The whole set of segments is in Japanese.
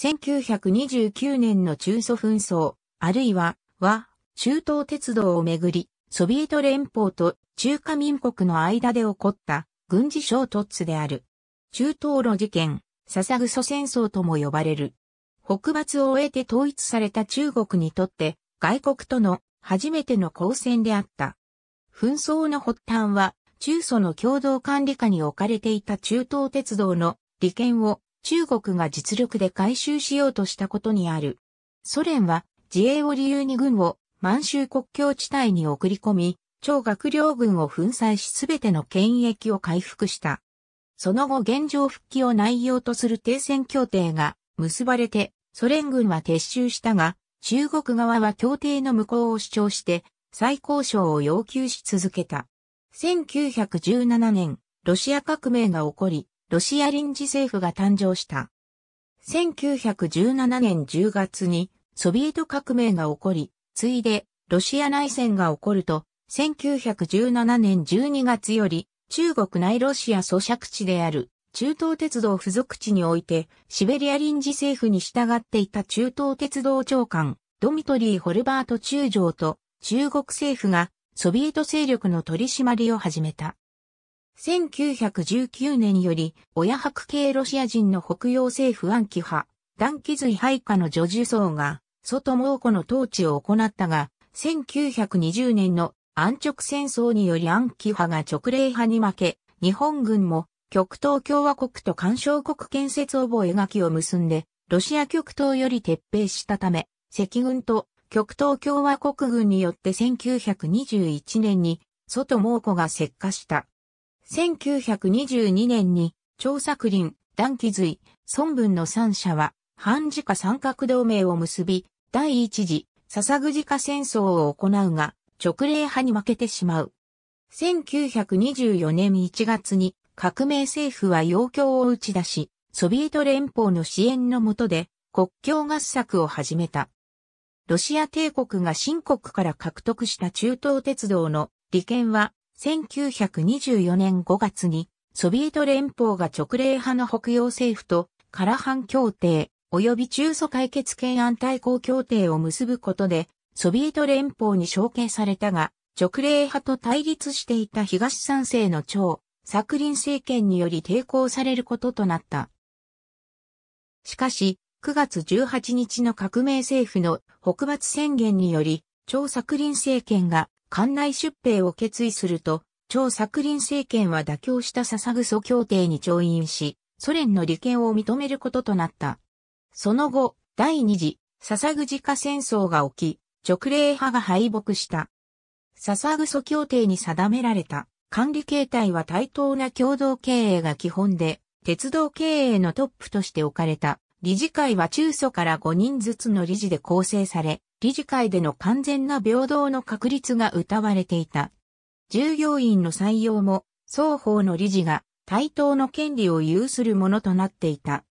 1929年の中ソ紛争、あるいは、は、中東鉄道をめぐり、ソビエト連邦と中華民国の間で起こった軍事衝突である。中東路事件、ササグソ戦争とも呼ばれる。北伐を終えて統一された中国にとって外国との初めての交戦であった。紛争の発端は中ソの共同管理下に置かれていた中東鉄道の利権を中国が実力で回収しようとしたことにある。ソ連は自衛を理由に軍を満州国境地帯に送り込み、超学領軍を粉砕しすべての権益を回復した。その後現状復帰を内容とする停戦協定が結ばれて、ソ連軍は撤収したが、中国側は協定の無効を主張して、再交渉を要求し続けた。1917年、ロシア革命が起こり、ロシア臨時政府が誕生した。1917年10月にソビエト革命が起こり、ついでロシア内戦が起こると、1917年12月より中国内ロシア租借地である中東鉄道付属地においてシベリア臨時政府に従っていた中東鉄道長官ドミトリー・ホルバート中将と中国政府がソビエト勢力の取り締まりを始めた。1919年より、親白系ロシア人の北洋政府暗記派、断気髄配下の女樹層が、外蒙古の統治を行ったが、1920年の安直戦争により暗記派が直令派に負け、日本軍も極東共和国と干渉国建設覚書を結んで、ロシア極東より撤兵したため、赤軍と極東共和国軍によって1921年に外蒙古が石化した。1922年に、長作林、段気髄、孫文の三者は、半自家三角同盟を結び、第一次、笹ぐじ家戦争を行うが、直令派に負けてしまう。1924年1月に、革命政府は要求を打ち出し、ソビエト連邦の支援の下で、国境合作を始めた。ロシア帝国が新国から獲得した中東鉄道の利権は1924年5月に、ソビエト連邦が直令派の北洋政府と、カラハン協定、及び中祖解決権安対抗協定を結ぶことで、ソビエト連邦に承継されたが、直令派と対立していた東三世の長、作林政権により抵抗されることとなった。しかし、9月18日の革命政府の北伐宣言により、張作林政権が艦内出兵を決意すると、超作林政権は妥協した笹草協定に調印し、ソ連の利権を認めることとなった。その後、第二次、笹草化戦争が起き、直令派が敗北した。笹草協定に定められた管理形態は対等な共同経営が基本で、鉄道経営のトップとして置かれた。理事会は中祖から5人ずつの理事で構成され、理事会での完全な平等の確立が謳われていた。従業員の採用も、双方の理事が対等の権利を有するものとなっていた。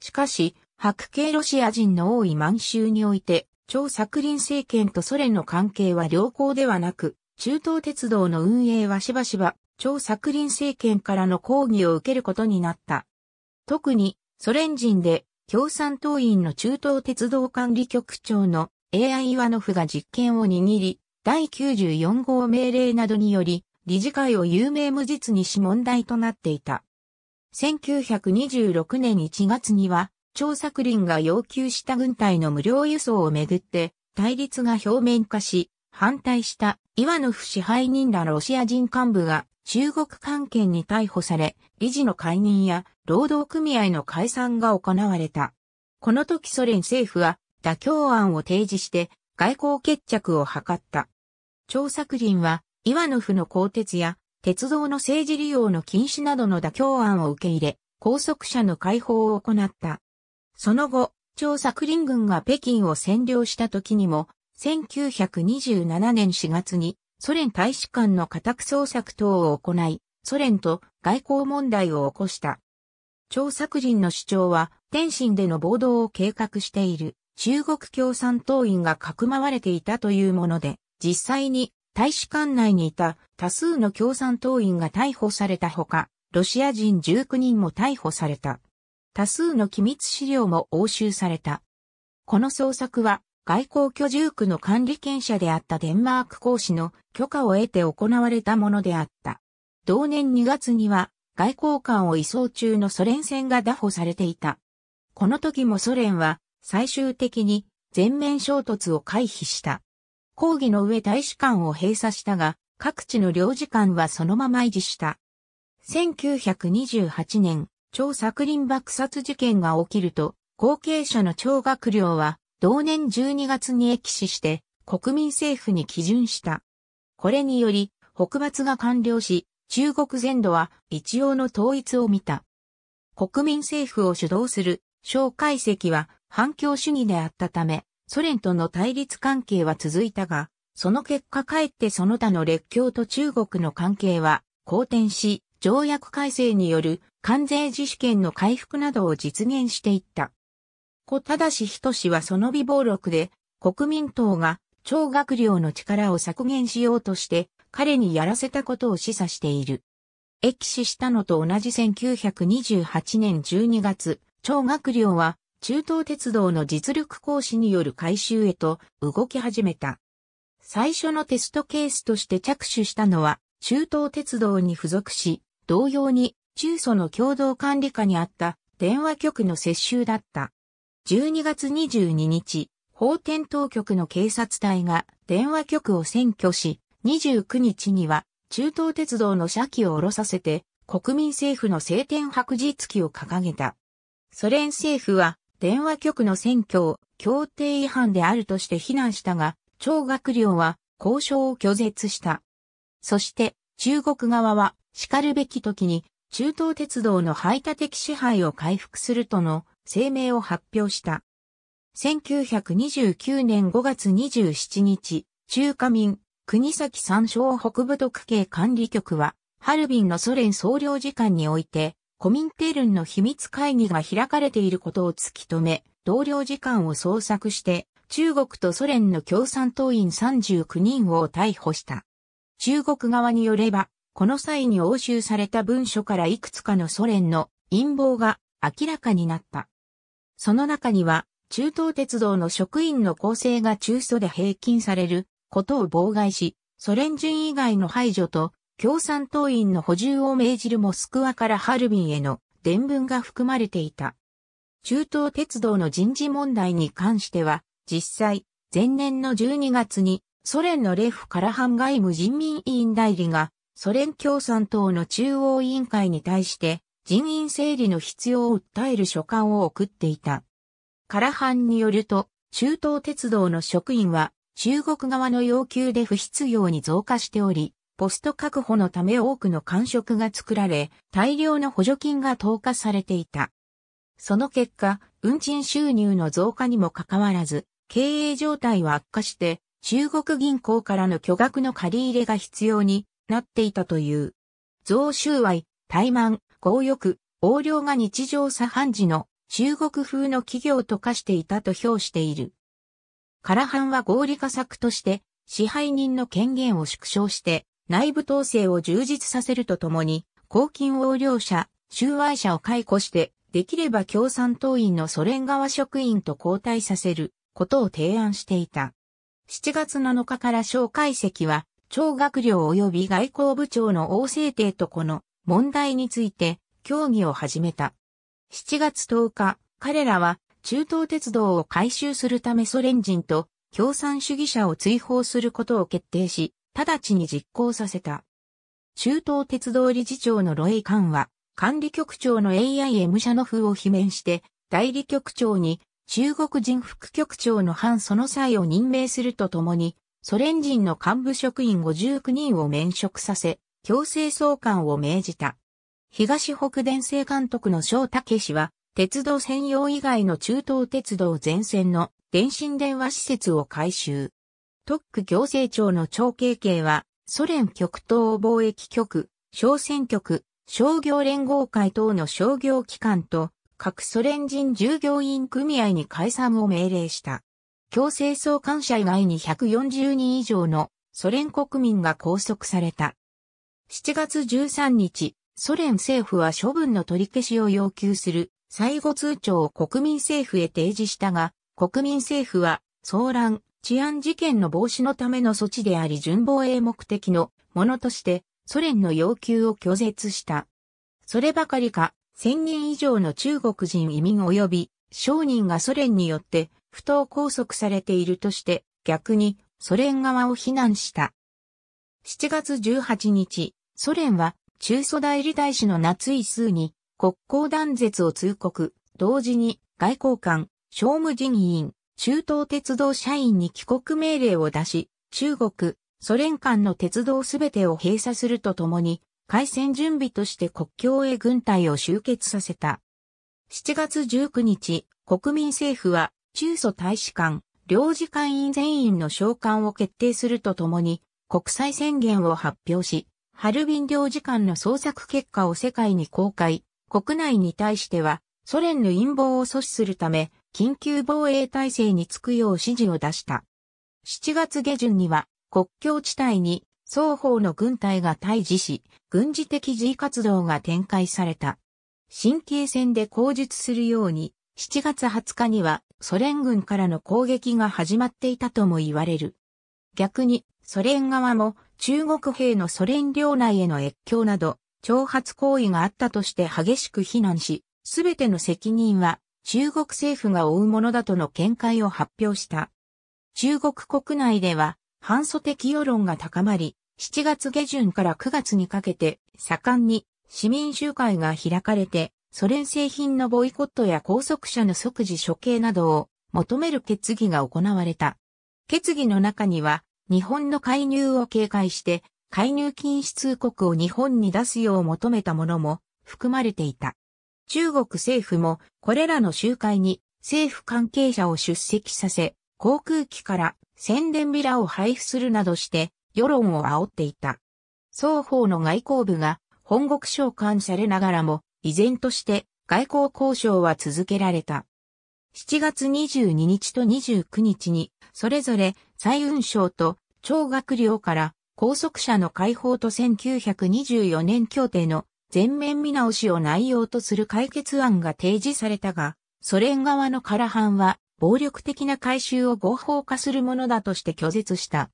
しかし、白系ロシア人の多い満州において、張作林政権とソ連の関係は良好ではなく、中東鉄道の運営はしばしば、張作林政権からの抗議を受けることになった。特に、ソ連人で、共産党員の中東鉄道管理局長の AI イワノフが実権を握り、第94号命令などにより、理事会を有名無実にし問題となっていた。1926年1月には、張作林が要求した軍隊の無料輸送をめぐって、対立が表面化し、反対したイワノフ支配人らロシア人幹部が中国関係に逮捕され、理事の解任や労働組合の解散が行われた。この時ソ連政府は妥協案を提示して外交決着を図った。張作霖は、イワノフの鋼鉄や、鉄道の政治利用の禁止などの妥協案を受け入れ、拘束者の解放を行った。その後、張作霖軍が北京を占領した時にも、1927年4月にソ連大使館の家宅捜索等を行い、ソ連と外交問題を起こした。張作霖の主張は、天津での暴動を計画している。中国共産党員がかくまわれていたというもので、実際に大使館内にいた多数の共産党員が逮捕されたほか、ロシア人19人も逮捕された。多数の機密資料も押収された。この捜索は外交居住区の管理権者であったデンマーク公使の許可を得て行われたものであった。同年2月には外交官を移送中のソ連船が拿捕されていた。この時もソ連は最終的に全面衝突を回避した。抗議の上大使館を閉鎖したが、各地の領事館はそのまま維持した。1928年、張作林爆殺事件が起きると、後継者の張学良は、同年12月に駅死して、国民政府に基準した。これにより、北伐が完了し、中国全土は一応の統一を見た。国民政府を主導する、小解石は反共主義であったため、ソ連との対立関係は続いたが、その結果かえってその他の列強と中国の関係は好転し、条約改正による関税自主権の回復などを実現していった。小正人氏はその微暴録で、国民党が超学寮の力を削減しようとして、彼にやらせたことを示唆している。歴史したのと同じ1928年12月、超学寮は中東鉄道の実力行使による改修へと動き始めた。最初のテストケースとして着手したのは、中東鉄道に付属し、同様に中祖の共同管理下にあった電話局の接収だった。12月22日、法天当局の警察隊が電話局を占拠し、29日には中東鉄道の車機を下ろさせて国民政府の晴天白日記を掲げた。ソ連政府は電話局の選挙を協定違反であるとして非難したが、張学良は交渉を拒絶した。そして中国側は叱るべき時に中東鉄道の排他的支配を回復するとの声明を発表した。1929年5月27日、中華民、国崎山椒北部特警管理局は、ハルビンのソ連総領事館において、コミンテルンの秘密会議が開かれていることを突き止め、同僚時間を捜索して、中国とソ連の共産党員39人を逮捕した。中国側によれば、この際に押収された文書からいくつかのソ連の陰謀が明らかになった。その中には、中東鉄道の職員の構成が中層で平均されることを妨害し、ソ連人以外の排除と共産党員の補充を命じるモスクワからハルビンへの伝聞が含まれていた。中東鉄道の人事問題に関しては、実際、前年の12月にソ連のレフ・カラハン外務人民委員代理が、ソ連共産党の中央委員会に対して、人員整理の必要を訴える書簡を送っていた。カラハンによると、中東鉄道の職員は、中国側の要求で不必要に増加しており、ポスト確保のため多くの官職が作られ、大量の補助金が投下されていた。その結果、運賃収入の増加にもかかわらず、経営状態は悪化して、中国銀行からの巨額の借り入れが必要になっていたという。増収賄、怠慢、強欲、横領が日常茶飯事の中国風の企業と化していたと評している。唐ンは合理化策として支配人の権限を縮小して内部統制を充実させるとともに、公金横領者、収賄者を解雇して、できれば共産党員のソ連側職員と交代させることを提案していた。7月7日から蒋介石は、超学僚及び外交部長の王政帝とこの問題について協議を始めた。7月10日、彼らは中東鉄道を改修するためソ連人と共産主義者を追放することを決定し、直ちに実行させた。中東鉄道理事長のロエイ・カンは、管理局長の AIM 社の風を罷免して、代理局長に中国人副局長の反その際を任命するとともに、ソ連人の幹部職員59人を免職させ、強制送還を命じた。東北電制監督の翔武氏は、鉄道専用以外の中東鉄道全線の電信電話施設を改修。特区行政庁の長経験は、ソ連極東貿易局、商船局、商業連合会等の商業機関と、各ソ連人従業員組合に解散を命令した。強制送還者以外に140人以上のソ連国民が拘束された。7月13日、ソ連政府は処分の取り消しを要求する最後通帳を国民政府へ提示したが、国民政府は騒乱、治安事件の防止のための措置であり準防衛目的のものとしてソ連の要求を拒絶した。そればかりか、1000人以上の中国人移民及び商人がソ連によって不当拘束されているとして逆にソ連側を非難した。7月18日、ソ連は中祖代理大使の夏井数に国交断絶を通告、同時に外交官、商務人員、中東鉄道社員に帰国命令を出し、中国、ソ連間の鉄道すべてを閉鎖するとともに、開戦準備として国境へ軍隊を集結させた。7月19日、国民政府は、中ソ大使館、領事館員全員の召喚を決定するとともに、国際宣言を発表し、ハルビン領事館の捜索結果を世界に公開、国内に対しては、ソ連の陰謀を阻止するため、緊急防衛体制に就くよう指示を出した。7月下旬には国境地帯に双方の軍隊が対峙し、軍事的自衛活動が展開された。神経戦で口述するように、7月20日にはソ連軍からの攻撃が始まっていたとも言われる。逆に、ソ連側も中国兵のソ連領内への越境など、挑発行為があったとして激しく非難し、すべての責任は中国政府が追うものだとの見解を発表した。中国国内では反祖的世論が高まり、7月下旬から9月にかけて盛んに市民集会が開かれて、ソ連製品のボイコットや拘束者の即時処刑などを求める決議が行われた。決議の中には、日本の介入を警戒して、介入禁止通告を日本に出すよう求めたものも含まれていた。中国政府もこれらの集会に政府関係者を出席させ、航空機から宣伝ビラを配布するなどして世論を煽っていた。双方の外交部が本国召喚されながらも依然として外交交渉は続けられた。7月22日と29日にそれぞれ蔡雲省と張学良から拘束者の解放と1924年協定の全面見直しを内容とする解決案が提示されたが、ソ連側のカラハンは暴力的な回収を合法化するものだとして拒絶した。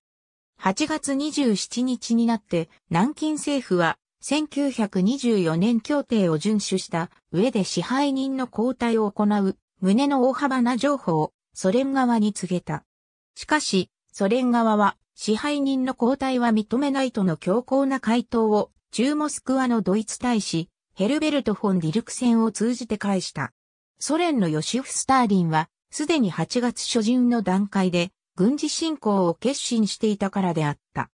8月27日になって南京政府は1924年協定を遵守した上で支配人の交代を行う旨の大幅な情報をソ連側に告げた。しかし、ソ連側は支配人の交代は認めないとの強硬な回答を中モスクワのドイツ大使、ヘルベルト・フォン・ディルクセンを通じて返した。ソ連のヨシフ・スターリンは、すでに8月初旬の段階で、軍事侵攻を決心していたからであった。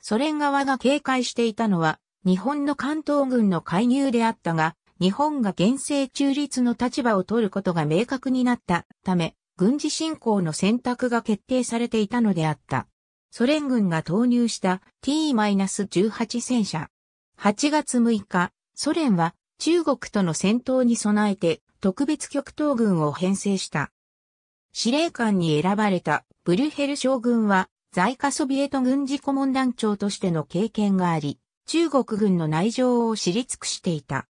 ソ連側が警戒していたのは、日本の関東軍の介入であったが、日本が厳正中立の立場を取ることが明確になったため、軍事侵攻の選択が決定されていたのであった。ソ連軍が投入した T-18 戦車、8月6日、ソ連は中国との戦闘に備えて特別極東軍を編成した。司令官に選ばれたブリュヘル将軍は在下ソビエト軍事顧問団長としての経験があり、中国軍の内情を知り尽くしていた。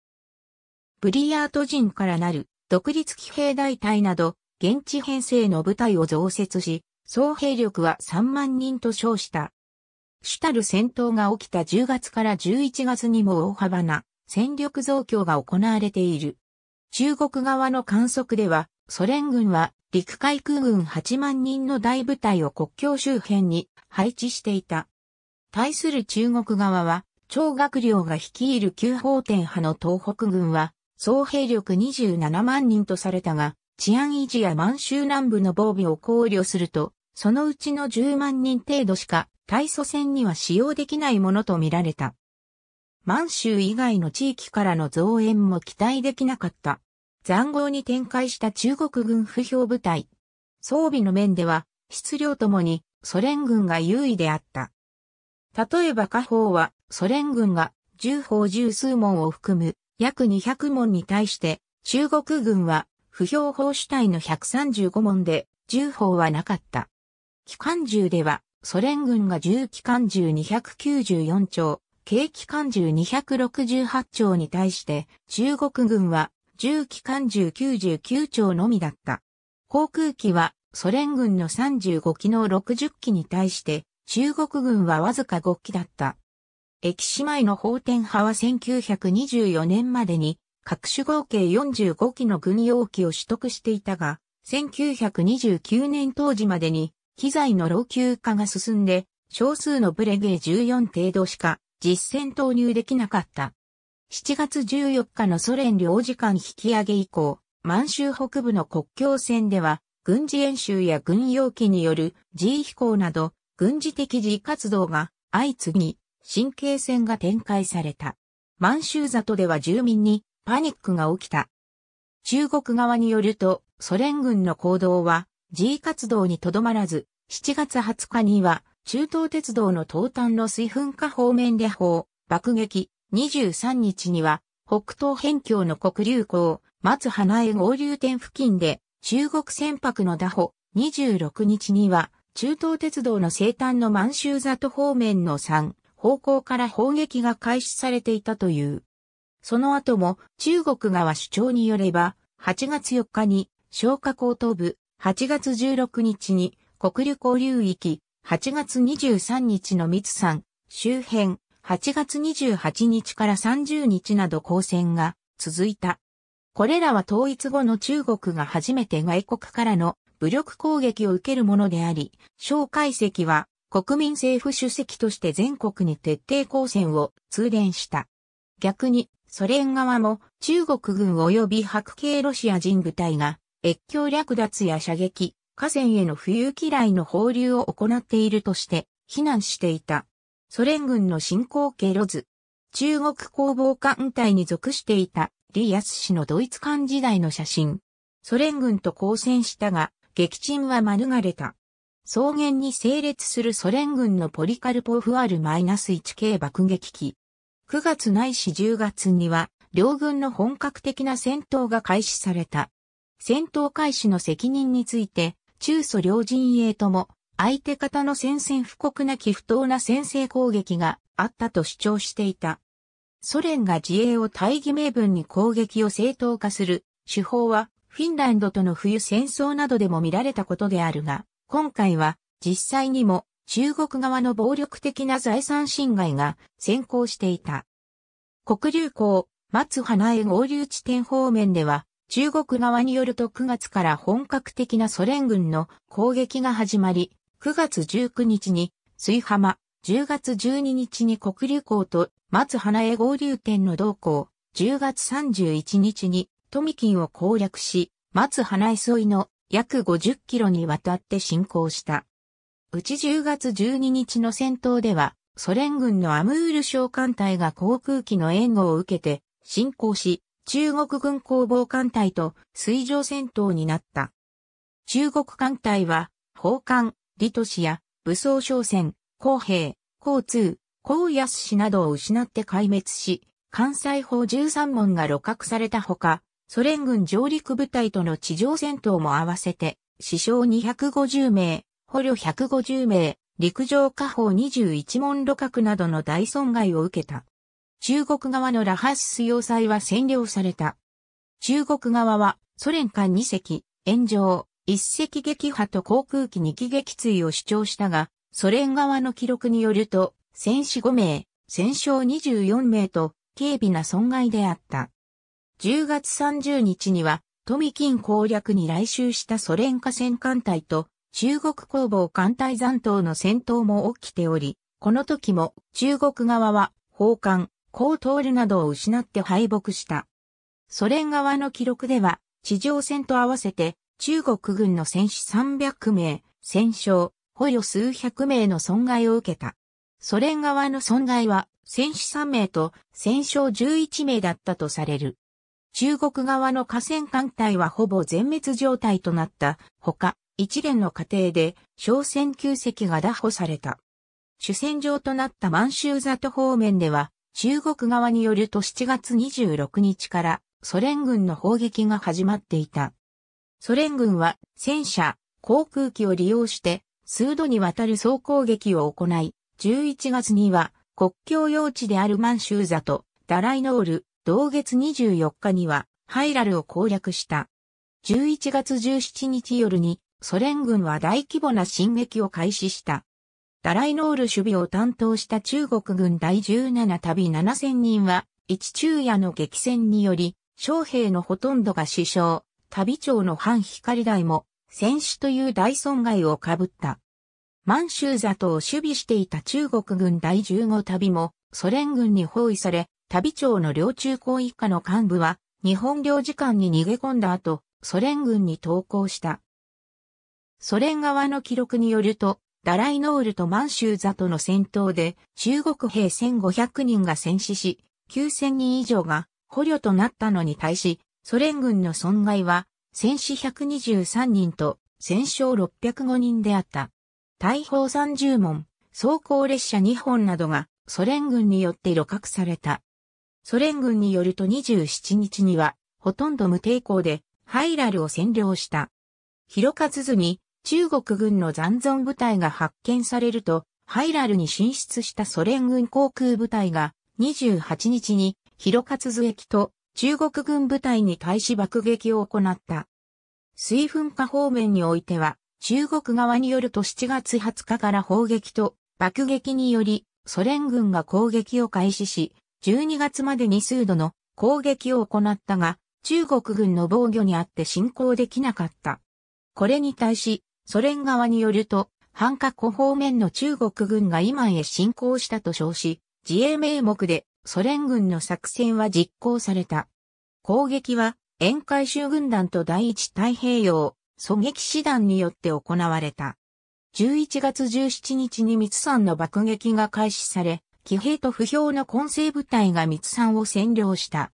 ブリヤート人からなる独立騎兵大隊など現地編成の部隊を増設し、総兵力は3万人と称した。主たる戦闘が起きた10月から11月にも大幅な戦力増強が行われている。中国側の観測では、ソ連軍は陸海空軍8万人の大部隊を国境周辺に配置していた。対する中国側は、張学良が率いる旧法天派の東北軍は、総兵力27万人とされたが、治安維持や満州南部の防備を考慮すると、そのうちの10万人程度しか大祖戦には使用できないものとみられた。満州以外の地域からの増援も期待できなかった。残豪に展開した中国軍不評部隊。装備の面では、質量ともにソ連軍が優位であった。例えば下方はソ連軍が重砲十数門を含む約200門に対して中国軍は不評砲主体の135門で重砲はなかった。機関銃ではソ連軍が重機関銃294丁、軽機関銃268丁に対して、中国軍は重機関銃99丁のみだった。航空機はソ連軍の35機の60機に対して、中国軍はわずか5機だった。駅姉妹の法天派は1924年までに各種合計45機の軍用機を取得していたが、1929年当時までに機材の老朽化が進んで、少数のブレゲー14程度しか実戦投入できなかった。7月14日のソ連領事館引き上げ以降、満州北部の国境線では、軍事演習や軍用機による自飛行など、軍事的自活動が相次ぎ、神経戦が展開された。満州里では住民にパニックが起きた。中国側によると、ソ連軍の行動は G 活動にとどまらず、7月20日には、中東鉄道の東端の水噴火方面で砲、爆撃、23日には、北東辺境の国流港、松花江合流点付近で、中国船舶の打歩、26日には、中東鉄道の西端の満州里方面の3方向から砲撃が開始されていたという。その後も中国側主張によれば、8月4日に消火高等部8月16日に国旅交流域、8月23日の密山、周辺、8月28日から30日など交戦が続いた。これらは統一後の中国が初めて外国からの武力攻撃を受けるものであり、蒋介石は国民政府主席として全国に徹底抗戦を通電した。逆に、ソ連側も中国軍及び白系ロシア人部隊が越境略奪や射撃、河川への浮遊機雷の放流を行っているとして非難していた。ソ連軍の進行経ロズ。中国工房艦隊に属していたリアス氏のドイツ艦時代の写真。ソ連軍と交戦したが、撃沈は免れた。草原に整列するソ連軍のポリカルポフル1 k 爆撃機。9月ないし10月には、両軍の本格的な戦闘が開始された。戦闘開始の責任について、中ソ両陣営とも、相手方の宣戦布告なき不当な先制攻撃があったと主張していた。ソ連が自衛を大義名分に攻撃を正当化する手法は、フィンランドとの冬戦争などでも見られたことであるが、今回は実際にも中国側の暴力的な財産侵害が先行していた。黒竜港、松花江合流地点方面では、中国側によると9月から本格的なソ連軍の攻撃が始まり、9月19日に水浜、10月12日に国流港と松花江合流点の動港、10月31日に富金を攻略し、松花江沿いの約50キロにわたって進行した。うち10月12日の戦闘では、ソ連軍のアムール商艦隊が航空機の援護を受けて進行し、中国軍工防艦隊と水上戦闘になった。中国艦隊は、砲艦、リトシや、武装商船、公平、交通、高安氏などを失って壊滅し、関西砲13門が露獲されたほか、ソ連軍上陸部隊との地上戦闘も合わせて、死傷250名、捕虜150名、陸上下砲21門露獲などの大損害を受けた。中国側のラハスス要塞は占領された。中国側はソ連艦2隻、炎上、1隻撃破と航空機2機撃墜を主張したが、ソ連側の記録によると、戦死5名、戦傷24名と、軽微な損害であった。10月30日には、富金攻略に来襲したソ連下戦艦隊と、中国工房艦隊残党の戦闘も起きており、この時も中国側は、砲艦、コートールなどを失って敗北した。ソ連側の記録では、地上戦と合わせて、中国軍の戦死300名、戦傷、捕虜数百名の損害を受けた。ソ連側の損害は、戦死3名と戦傷11名だったとされる。中国側の河川艦隊はほぼ全滅状態となったほか、一連の過程で小戦9隻が打破された。主戦場となった満州里方面では、中国側によると7月26日からソ連軍の砲撃が始まっていた。ソ連軍は戦車、航空機を利用して数度にわたる総攻撃を行い、11月には国境用地である満州座とダライノール、同月24日にはハイラルを攻略した。11月17日夜にソ連軍は大規模な進撃を開始した。ダライノール守備を担当した中国軍第17旅7000人は、一昼夜の激戦により、将兵のほとんどが死傷、旅長の反光台も、戦死という大損害を被った。満州座とを守備していた中国軍第15旅も、ソ連軍に包囲され、旅長の領中高一家の幹部は、日本領事館に逃げ込んだ後、ソ連軍に投降した。ソ連側の記録によると、ダライノールと満州座との戦闘で中国兵1500人が戦死し、9000人以上が捕虜となったのに対し、ソ連軍の損害は戦死123人と戦勝605人であった。大砲30門、装甲列車2本などがソ連軍によって露獲された。ソ連軍によると27日には、ほとんど無抵抗で、ハイラルを占領した。広勝に中国軍の残存部隊が発見されると、ハイラルに進出したソ連軍航空部隊が28日に広勝津駅と中国軍部隊に対し爆撃を行った。水噴火方面においては、中国側によると7月20日から砲撃と爆撃によりソ連軍が攻撃を開始し、12月までに数度の攻撃を行ったが、中国軍の防御にあって進行できなかった。これに対し、ソ連側によると、反核方面の中国軍が今へ侵攻したと称し、自衛名目でソ連軍の作戦は実行された。攻撃は、沿海州軍団と第一太平洋、狙撃師団によって行われた。11月17日に密山の爆撃が開始され、騎兵と不評の混成部隊が密山を占領した。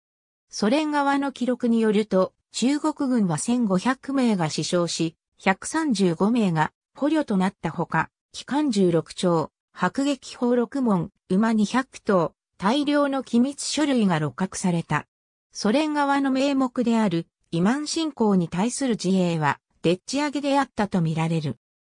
ソ連側の記録によると、中国軍は1500名が死傷し、135名が捕虜となったほか、機関16丁、迫撃砲6門、馬200頭、大量の機密書類が露獲された。ソ連側の名目である、イマン侵攻に対する自衛は、でっち上げであったとみられる。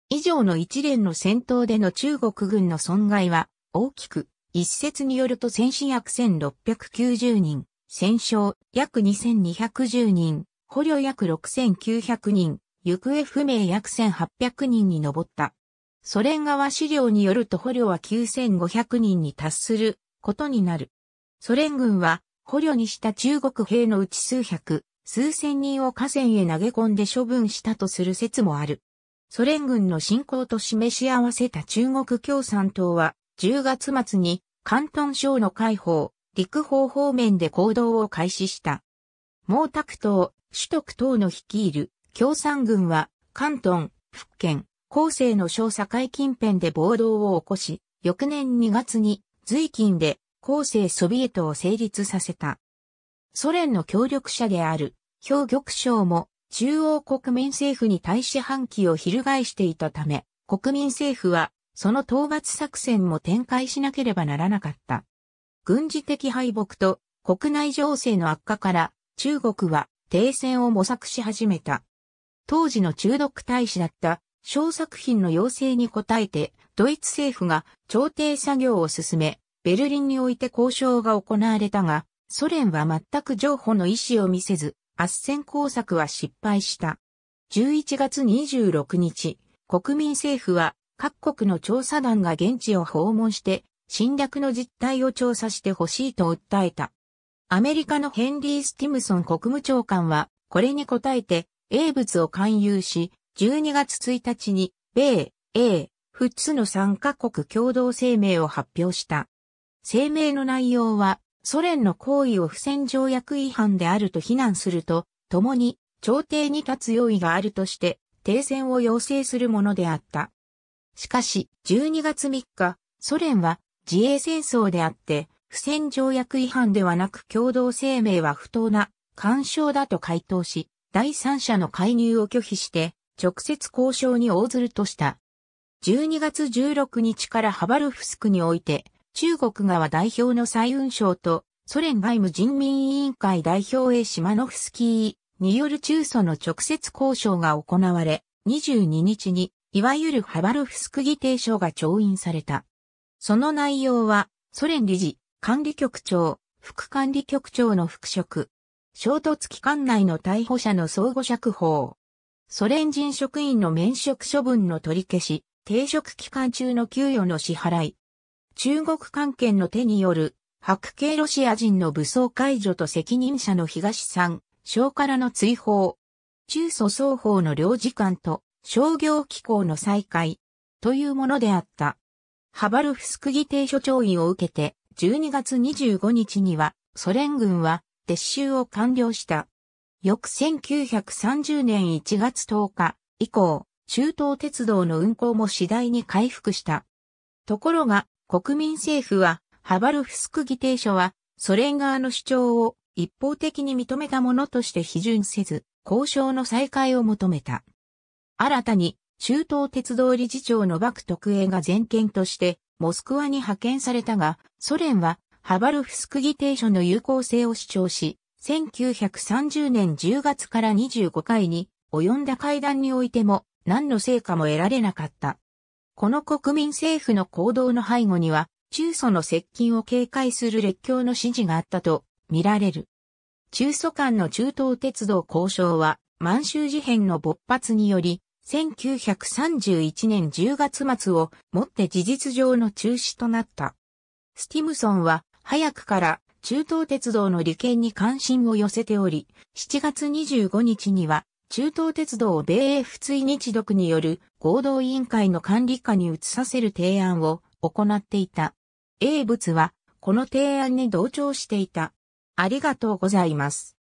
以上の一連の戦闘での中国軍の損害は大きく、一説によると戦死約1690人、戦傷約2210人、捕虜約6900人、行方不明約1800人に上った。ソ連側資料によると捕虜は9500人に達することになる。ソ連軍は捕虜にした中国兵のうち数百、数千人を河川へ投げ込んで処分したとする説もある。ソ連軍の侵攻と示し合わせた中国共産党は10月末に関東省の解放、陸方方面で行動を開始した。毛沢東、都徳等の率いる共産軍は、関東、福建、後世の小境近辺で暴動を起こし、翌年2月に、随近で、後世ソビエトを成立させた。ソ連の協力者である、兵玉省も、中央国民政府に対し反旗を翻していたため、国民政府は、その討伐作戦も展開しなければならなかった。軍事的敗北と国内情勢の悪化から中国は停戦を模索し始めた。当時の中毒大使だった小作品の要請に応えて、ドイツ政府が調停作業を進め、ベルリンにおいて交渉が行われたが、ソ連は全く譲歩の意思を見せず、圧戦工作は失敗した。11月26日、国民政府は各国の調査団が現地を訪問して、侵略の実態を調査してほしいと訴えた。アメリカのヘンリー・スティムソン国務長官は、これに応えて、英仏を勧誘し、12月1日に、米、英、仏の3カ国共同声明を発表した。声明の内容は、ソ連の行為を不戦条約違反であると非難すると、共に、朝廷に立つ用意があるとして、停戦を要請するものであった。しかし、12月3日、ソ連は自衛戦争であって、不戦条約違反ではなく共同声明は不当な干渉だと回答し、第三者の介入を拒否して、直接交渉に応ずるとした。12月16日からハバロフスクにおいて、中国側代表の蔡雲章と、ソ連外務人民委員会代表へシマノフスキーによる中祖の直接交渉が行われ、22日に、いわゆるハバロフスク議定書が調印された。その内容は、ソ連理事、管理局長、副管理局長の副職、衝突期間内の逮捕者の相互釈放。ソ連人職員の免職処分の取り消し、停職期間中の給与の支払い。中国関係の手による白系ロシア人の武装解除と責任者の東さん、省からの追放。中ソ双方の領事館と商業機構の再開というものであった。ハバルフスク議定書調印を受けて12月25日にはソ連軍は撤収を完了した。翌1930年1月10日以降、中東鉄道の運行も次第に回復した。ところが、国民政府は、ハバルフスク議定書は、ソ連側の主張を一方的に認めたものとして批准せず、交渉の再開を求めた。新たに、中東鉄道理事長のバク特営が全権として、モスクワに派遣されたが、ソ連はハバルフスク議定書の有効性を主張し、1930年10月から25回に及んだ会談においても何の成果も得られなかった。この国民政府の行動の背後には、中祖の接近を警戒する列強の指示があったと見られる。中祖間の中東鉄道交渉は、満州事変の勃発により、1931年10月末をもって事実上の中止となった。スティムソンは早くから中東鉄道の利権に関心を寄せており、7月25日には中東鉄道を米英仏通、日独による合同委員会の管理下に移させる提案を行っていた。英仏はこの提案に同調していた。ありがとうございます。